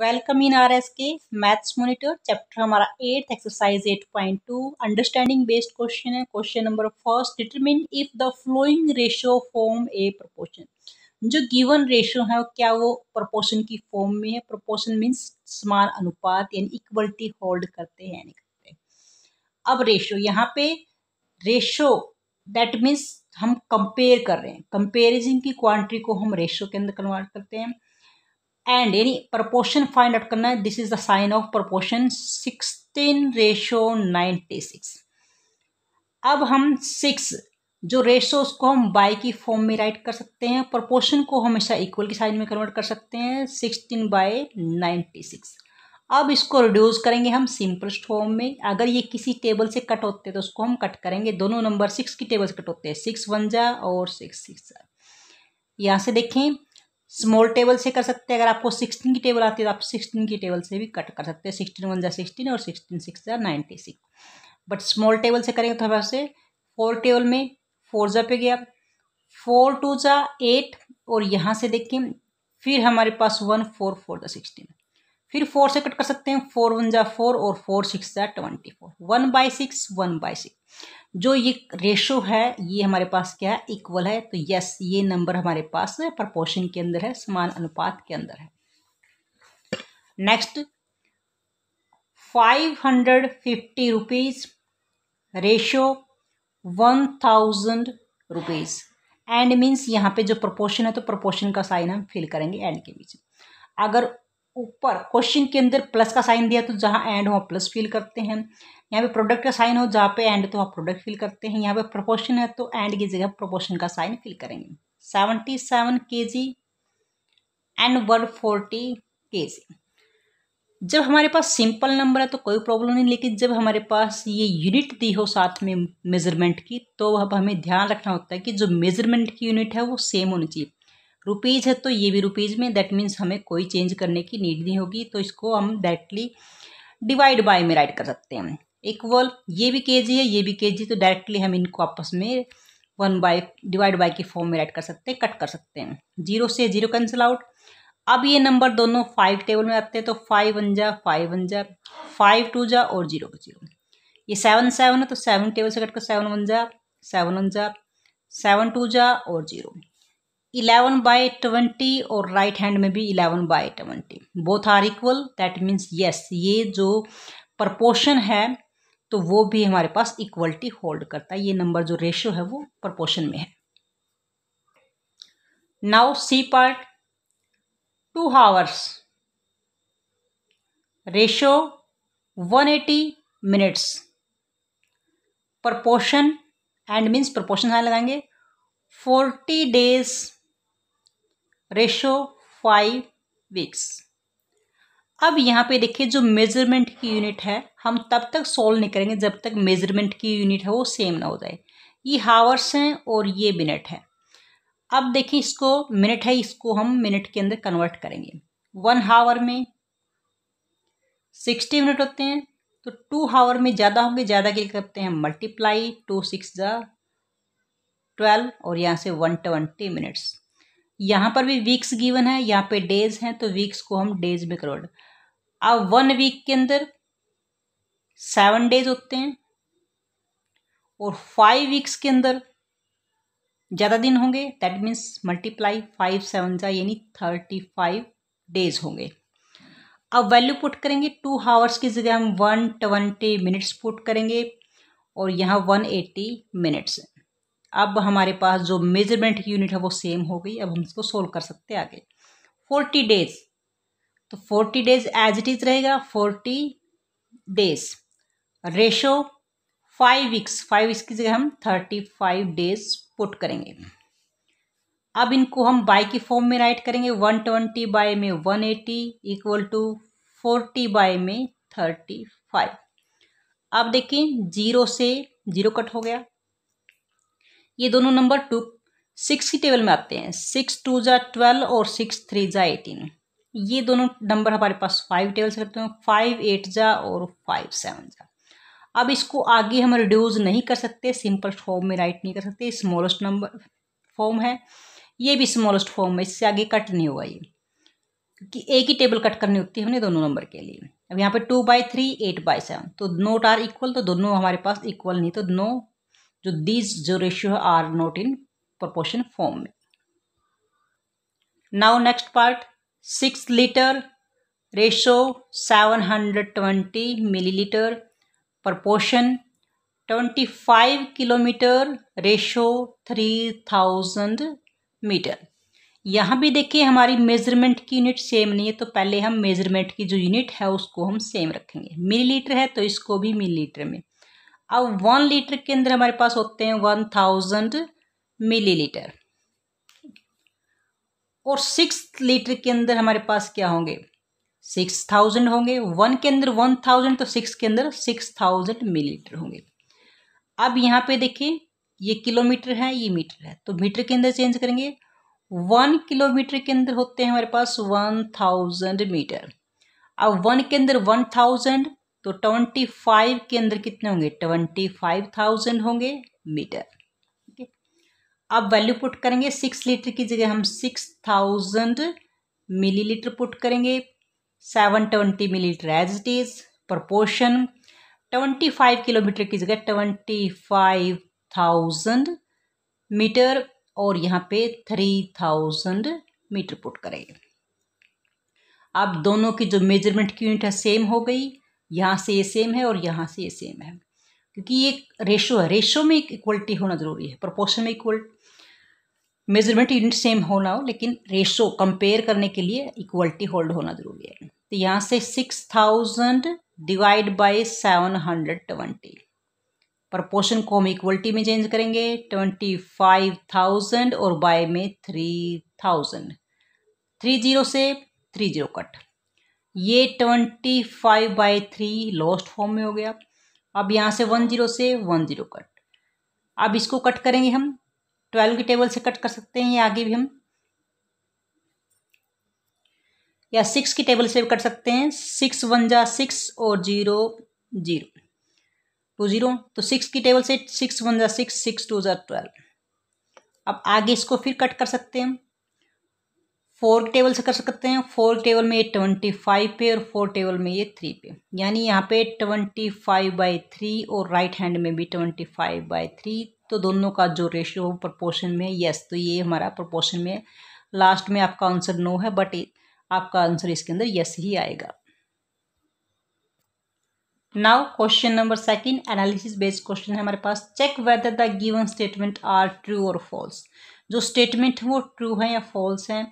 welcome in R S के maths monitor chapter हमारा eight exercise eight point two understanding based question है question number first determine if the following ratio form a proportion जो given ratio है क्या वो proportion की form में है प्रोपोर्शन मीन्स समान अनुपात यानी इक्वलिटी होल्ड करते हैं यानी करते अब रेशियो यहाँ पे रेशियो दैट मीन्स हम कंपेयर कर रहे हैं कंपेरिजन की क्वांटिटी को हम रेशियो के अंदर कन्वर्ट करते हैं एंड यानी प्रपोर्शन फाइंड आउट करना है this is the sign of proportion sixteen ratio ninety six अब हम सिक्स जो रेशो उसको हम बाई की फॉर्म में राइट कर सकते हैं प्रपोर्शन को हमेशा इक्वल की साइन में कन्वर्ट कर सकते हैं सिक्सटीन बाई नाइन्टी सिक्स अब इसको रिड्यूस करेंगे हम सिंपलेस्ट फॉर्म में अगर ये किसी टेबल से कट होते हैं तो उसको हम कट करेंगे दोनों नंबर सिक्स की टेबल से कट होते हैं सिक्स वन जा और सिक्स सिक्स जा यहाँ से देखें स्मॉल टेबल से कर सकते हैं अगर आपको सिक्सटीन की टेबल आती है तो आप सिक्सटीन की टेबल से भी कट कर सकते हैं सिक्सटीन वन जै सिक्सटीन और सिक्सटीन सिक्स जै ninety six but small table से करेंगे तो हमारे से फोर टेबल में फोर ज़ा पे गया फोर टू ज़ा एट और यहाँ से देखें फिर हमारे पास वन फोर फोर ज़ा सिक्सटीन फिर फोर से कट कर सकते हैं फोर वन ज़ा फोर और फोर सिक्स जै twenty four one by six one by six जो ये रेशो है ये हमारे पास क्या है इक्वल है तो यस ये नंबर हमारे पास प्रपोर्शन के अंदर है समान अनुपात के अंदर है next five hundred fifty rupees ratio one thousand rupees and means यहाँ पे जो प्रपोर्शन है तो प्रपोर्शन का साइन हम फिल करेंगे एंड के बीच अगर ऊपर क्वेश्चन के अंदर प्लस का साइन दिया तो जहाँ एंड हो प्लस फील करते हैं यहाँ पे प्रोडक्ट का साइन हो जहाँ पे एंड तो वहाँ प्रोडक्ट फील करते हैं यहाँ पे प्रोपोर्शन है तो एंड की जगह प्रोपोर्शन का साइन फील करेंगे seventy seven K G and one forty के जी जब हमारे पास सिंपल नंबर है तो कोई प्रॉब्लम नहीं लेकिन जब हमारे पास ये यूनिट दी हो साथ में मेजरमेंट की तो अब हमें ध्यान रखना होता है कि जो मेजरमेंट की यूनिट है वो सेम होनी चाहिए रुपीज़ है तो ये भी रुपीज़ में दैट मीन्स हमें कोई चेंज करने की नीड नहीं होगी तो इसको हम डायरेक्टली डिवाइड बाय में राइट कर सकते हैं इक्वल ये भी के जी है ये भी के जी तो डायरेक्टली हम इनको आपस में वन बाय डिवाइड बाय के फॉर्म में राइट कर सकते हैं कट कर सकते हैं जीरो से जीरो कैंसिल आउट अब ये नंबर दोनों फाइव टेबल में आते हैं तो फाइव वन जा फाइव वन जा फाइव टू जा और जीरो का जीरो ये सेवन सेवन है तो सेवन टेबल से कट कर सेवन वन जा सेवन वन जा सेवन टू जा और जीरो इलेवन बाई ट्वेंटी और राइट हैंड में भी eleven by twenty both are equal that means yes ये जो प्रपोर्शन है तो वो भी हमारे पास इक्वलिटी होल्ड करता है ये नंबर जो रेशियो है वो प्रपोर्शन में है now C part two hours ratio eighty minutes proportion and means proportion यहाँ लगाएंगे forty days ratio five weeks अब यहाँ पे देखिए जो मेजरमेंट की यूनिट है हम तब तक सोल्व नहीं करेंगे जब तक मेजरमेंट की यूनिट है वो सेम ना हो जाए ये हावर्स हैं और ये मिनट है अब देखिए इसको मिनट है इसको हम मिनट के अंदर कन्वर्ट करेंगे वन हावर में सिक्सटी मिनट होते हैं तो टू हावर में ज़्यादा होंगे ज़्यादा के लिए करते हैं मल्टीप्लाई टू सिक्स ज ट्वेल्व और यहाँ से वन ट्वेंटी मिनट्स यहाँ पर भी वीक्स गिवन है यहाँ पे डेज हैं तो वीक्स को हम डेज में करोड अब वन वीक के अंदर सेवन डेज होते हैं और फाइव वीक्स के अंदर ज़्यादा दिन होंगे that means multiply five seven जा यानी थर्टी फाइव डेज होंगे अब वैल्यू पुट करेंगे टू हावर्स की जगह हम वन ट्वेंटी मिनट्स पुट करेंगे और यहाँ वन एट्टी मिनट्स अब हमारे पास जो मेजरमेंट की यूनिट है वो सेम हो गई अब हम इसको सोल्व कर सकते हैं आगे फोर्टी डेज तो forty days as it is रहेगा forty days ratio five weeks five weeks की जगह हम थर्टी फाइव डेज पुट करेंगे अब इनको हम बाई की फॉर्म में राइट करेंगे वन ट्वेंटी बाय में one eighty equal to forty by में थर्टी फाइव अब देखें जीरो से जीरो कट हो गया ये दोनों नंबर टू सिक्स की टेबल में आते हैं सिक्स टू ज़ा ट्वेल्व और सिक्स थ्री ज़ा एटीन ये दोनों नंबर हमारे पास फाइव टेबल से करते हैं फाइव एट ज़ा और फाइव सेवन ज़ा अब इसको आगे हम रिड्यूज नहीं कर सकते सिंपल फॉर्म में राइट नहीं कर सकते स्मॉलेस्ट नंबर फॉर्म है ये भी स्मॉलेस्ट फॉर्म है इससे आगे कट नहीं होगा ये क्योंकि एक ही टेबल कट करनी होती है हमने दोनों नंबर के लिए अब यहाँ पे two by three eight by seven तो नोट आर इक्वल तो दोनों हमारे पास इक्वल नहीं तो नो जो दीज जो ratio are not in proportion form में now next part six litre ratio seven hundred twenty millilitre proportion twenty five kilometre ratio three thousand metre यहाँ भी देखिए हमारी मेजरमेंट की यूनिट सेम नहीं है तो पहले हम मेजरमेंट की जो यूनिट है उसको हम सेम रखेंगे मिली लीटर है तो इसको भी मिली लीटर में अब वन लीटर के अंदर हमारे पास होते हैं वन थाउजेंड मिलीलीटर और सिक्स लीटर के अंदर हमारे पास क्या होंगे सिक्स थाउजेंड होंगे वन के अंदर वन थाउजेंड तो सिक्स के अंदर सिक्स थाउजेंड मिलीलीटर होंगे अब यहाँ पे देखिए ये किलोमीटर है ये मीटर है तो मीटर के अंदर चेंज करेंगे वन किलोमीटर के अंदर होते हैं हमारे पास वन थाउजेंड मीटर अब वन के अंदर वन थाउजेंड तो ट्वेंटी फाइव के अंदर कितने होंगे ट्वेंटी फाइव थाउजेंड होंगे मीटर ठीक है अब वैल्यू पुट करेंगे सिक्स लीटर की जगह हम सिक्स थाउजेंड मिलीलीटर पुट करेंगे seven twenty millilitre as it is proportion twenty five kilometre की जगह ट्वेंटी फाइव थाउजेंड मीटर और यहाँ पे थ्री थाउजेंड मीटर पुट करेंगे अब दोनों की जो मेजरमेंट की यूनिट है सेम हो गई यहाँ से ये सेम है और यहाँ से ये सेम है क्योंकि ये रेशो है रेशो में एक इक्वलिटी होना ज़रूरी है प्रोपोर्शन में इक्वल मेजरमेंट यूनिट सेम होना हो लेकिन रेशो कंपेयर करने के लिए इक्वलिटी होल्ड होना ज़रूरी है तो यहाँ से six thousand divide by seven hundred twenty proportion को हम इक्वलिटी में चेंज करेंगे ट्वेंटी फाइव थाउजेंड और बाय में थ्री थाउजेंड थ्री जीरो से थ्री जीरो कट ये twenty five by three lowest form में हो गया अब यहाँ से वन जीरो से वन जीरो कट अब इसको कट करेंगे हम ट्वेल्व की टेबल से कट कर सकते हैं या आगे भी हम या सिक्स की टेबल से भी कट सकते हैं सिक्स वन जा सिक्स और जीरो जीरो टू जीरो तो सिक्स तो की टेबल से सिक्स वन जा सिक्स सिक्स टू जा ट्वेल्व अब आगे इसको फिर कट कर सकते हैं फोर टेबल से कर सकते हैं फोर टेबल में ये ट्वेंटी फाइव पे और फोर टेबल में ये थ्री पे यानी यहाँ पे ट्वेंटी फाइव बाई थ्री और राइट हैंड में भी ट्वेंटी फाइव बाई थ्री तो दोनों का जो रेशियो हो प्रपोर्शन में यस तो ये हमारा प्रपोर्शन में लास्ट में आपका आंसर नो है बट आपका आंसर इसके अंदर यस ही आएगा now question number second analysis based question है हमारे पास check whether the given statement are true और फॉल्स जो स्टेटमेंट है वो ट्रू है या फॉल्स है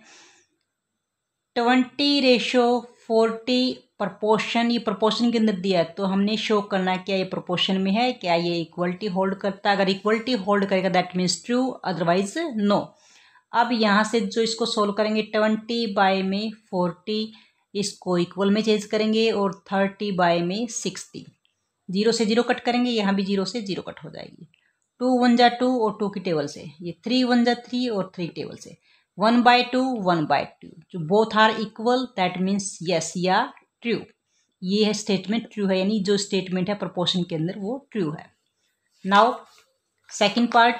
ट्वेंटी रेशो फोर्टी प्रपोशन ये प्रपोशन के अंदर दिया है तो हमने शो करना है क्या ये प्रपोशन में है क्या ये इक्वलिटी होल्ड करता है अगर इक्वलिटी होल्ड करेगा that means true otherwise no अब यहाँ से जो इसको सोल्व करेंगे ट्वेंटी बाय में फोर्टी इसको इक्वल में चेंज करेंगे और थर्टी बाय में सिक्सटी जीरो से जीरो कट करेंगे यहाँ भी जीरो से जीरो कट हो जाएगी टू वन जा टू और टू की टेबल से ये थ्री वन जा थ्री और थ्री टेबल से one by two one by to जो both are equal that means yes या ट्रू ये है स्टेटमेंट ट्रू है यानी जो स्टेटमेंट है प्रपोर्शन के अंदर वो ट्रू है now second part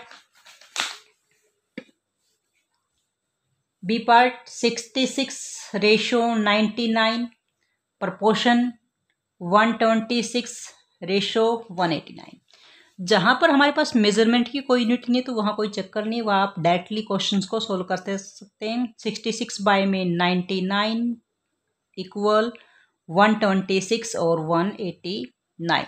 B part sixty six ratio ninety nine proportion one twenty six ratio one eighty nine जहाँ पर हमारे पास मेजरमेंट की कोई यूनिट नहीं है तो वहाँ कोई चक्कर नहीं वहाँ आप डायरेक्टली क्वेश्चन को सोल्व करते सकते हैं सिक्सटी सिक्स बाय में ninety nine equal one twenty six और वन एटी नाइन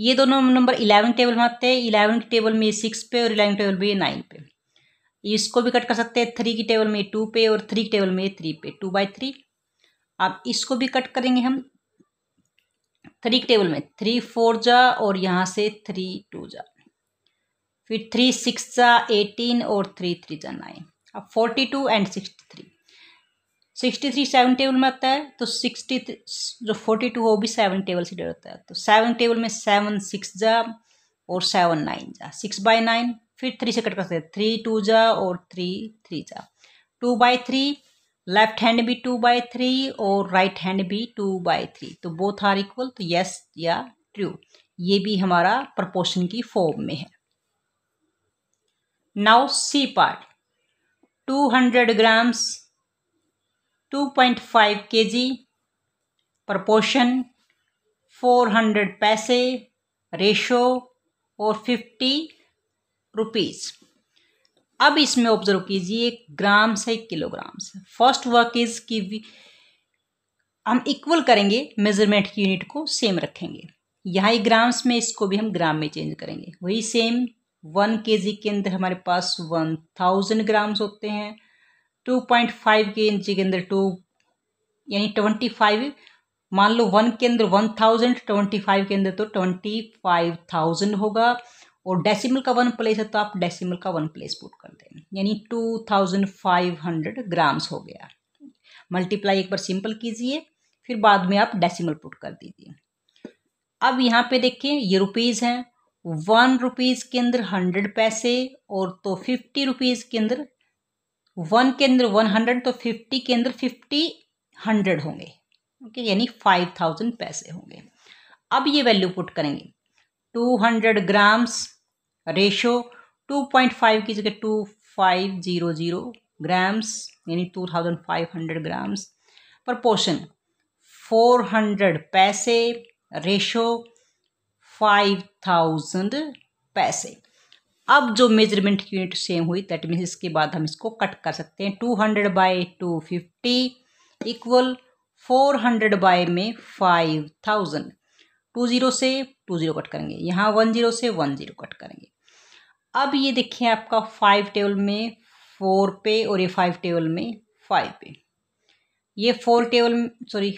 ये दोनों नंबर इलेवन टेबल में आते हैं इलेवन के टेबल में सिक्स पे और इलेवन टेबल में नाइन पे इसको भी कट कर सकते हैं थ्री की टेबल में टू पे और थ्री की टेबल में थ्री पे टू बाई थ्री अब इसको भी कट करेंगे हम थ्री के टेबल में थ्री फोर जा और यहाँ से थ्री टू जा फिर थ्री सिक्स जा एटीन और थ्री थ्री जा नाइन अब forty two and sixty three sixty three seven table में आता है तो सिक्सटी जो फोर्टी टू वो भी सेवन टेबल से डर होता है तो सेवन टेबल में सेवन सिक्स जा और सेवन नाइन जा सिक्स बाई नाइन फिर थ्री से कट करते हैं थ्री टू जा और थ्री थ्री जा two by three left hand भी टू बाई थ्री और राइट right हैंड भी टू बाई थ्री तो बोथ आर इक्वल तो यस या ट्रू ये भी हमारा प्रपोशन की फॉर्म में है now C part two hundred grams to point five K G proportion four hundred paise ratio और फिफ्टी रुपीज़ अब इसमें ऑब्जर्व कीजिए ग्राम से किलोग्राम से फर्स्ट वर्क इज कि हम इक्वल करेंगे मेजरमेंट की यूनिट को सेम रखेंगे यहाँ ही ग्राम्स में इसको भी हम ग्राम में चेंज करेंगे वही सेम वन के जी के अंदर हमारे पास वन थाउजेंड ग्राम्स होते हैं टू पॉइंट फाइव के इंच के अंदर टू यानी ट्वेंटी फाइव मान लो वन के अंदर वन थाउजेंड ट्वेंटी फाइव के अंदर तो ट्वेंटी फाइव थाउजेंड होगा और डेसिमल का वन प्लेस है तो आप डेसिमल का वन प्लेस पुट कर दें यानी two thousand five hundred grams हो गया मल्टीप्लाई एक बार सिंपल कीजिए फिर बाद में आप डेसिमल पुट कर दीजिए अब यहाँ पे देखिए ये रुपीज़ हैं वन रुपीज़ के अंदर हंड्रेड पैसे और तो फिफ्टी रुपीज़ के अंदर वन के अंदर वन हंड्रेड तो फिफ्टी के अंदर फिफ्टी हंड्रेड होंगे ओके यानी फाइव थाउजेंड पैसे होंगे अब ये वैल्यू पुट करेंगे टू हंड्रेड ग्राम्स रेशो 2.5 की जगह 2500 ग्राम्स यानी 2500 ग्राम्स प्रपोशन 400 पैसे रेशो 5000 पैसे अब जो मेजरमेंट की यूनिट सेम हुई दैट मीन्स इसके बाद हम इसको कट कर सकते हैं two hundred by two fifty equal four hundred by में फाइव थाउजेंड टू ज़ीरो से टू ज़ीरो कट करेंगे यहाँ वन ज़ीरो से वन ज़ीरो कट करेंगे अब ये देखिए आपका फाइव टेबल में फोर पे और ये फाइव टेबल में फाइव पे ये फोर टेबल सॉरी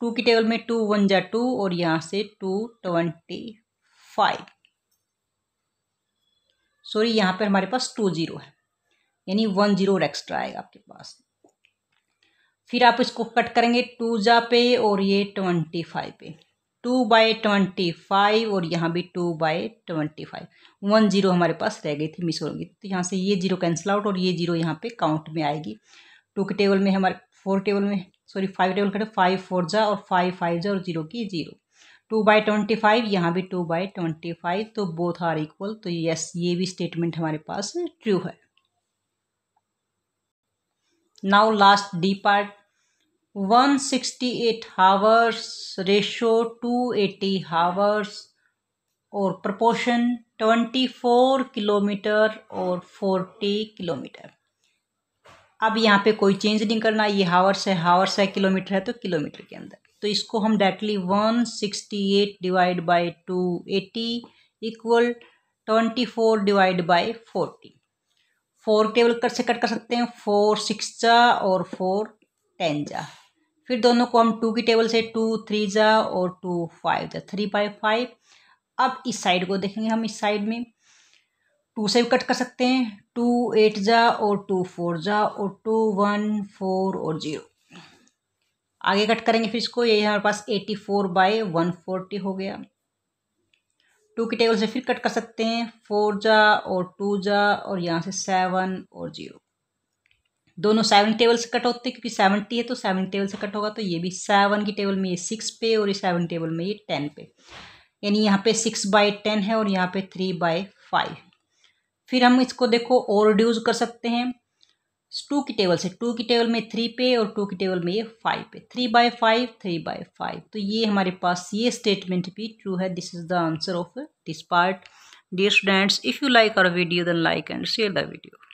टू की टेबल में टू वन जा टू और यहाँ से टू ट्वेंटी फाइव सॉरी यहाँ पर हमारे पास टू जीरो है यानी वन जीरो और एक्स्ट्रा आएगा आपके पास फिर आप इसको कट करेंगे टू जा पे और ये ट्वेंटी फाइव पे टू बाई ट्वेंटी फाइव और यहाँ भी two by twenty five one zero हमारे पास रह गई थी मिस हो गई तो यहाँ से ये जीरो कैंसिल आउट और ये जीरो यहाँ पे काउंट में आएगी टू के टेबल में हमारे फोर टेबल में सॉरी फाइव टेबल खड़े फाइव फोर जा और फाइव फाइव जा और जीरो की zero two by twenty five यहाँ भी टू बाई ट्वेंटी फाइव तो बोथ आर इक्वल तो यस ये भी स्टेटमेंट हमारे पास ट्रू है now last D part one sixty eight hours ratio two eighty hours और प्रपोर्शन फोर किलोमीटर और फोर्टी किलोमीटर अब यहाँ पे कोई चेंज नहीं करना ये हावर्स है हावर्स है किलोमीटर है तो किलोमीटर के अंदर तो इसको हम directly one sixty eight divide by two eighty equal twenty four divide by forty four table cut से कट कर सकते हैं फोर सिक्स जा और फोर टेन जा फिर दोनों को हम टू की टेबल से टू थ्री जा और टू फाइव जा थ्री बाई फाइव अब इस साइड को देखेंगे हम इस साइड में टू से भी कट कर सकते हैं टू एट जा और टू फोर जा और टू वन फोर और ज़ीरो आगे कट करेंगे फिर इसको ये हमारे पास eighty four by one forty हो गया टू की टेबल से फिर कट कर सकते हैं फोर जा और टू जा और यहाँ से सेवन और ज़ीरो दोनों सेवन टेबल से कट होते हैं क्योंकि सेवनटी है तो सेवन टेबल से कट होगा तो ये भी सेवन की टेबल में ये सिक्स पे और ये सेवन टेबल में ये टेन पे यानी यहाँ पे सिक्स बाई टेन है और यहाँ पे थ्री बाय फाइव फिर हम इसको देखो और रिड्यूज कर सकते हैं टू की टेबल से टू की टेबल में थ्री पे और टू की टेबल में ये फाइव पे three by five three by five तो ये हमारे पास ये स्टेटमेंट भी ट्रू है this is the answer of this part dear students if you like our video then like and share the video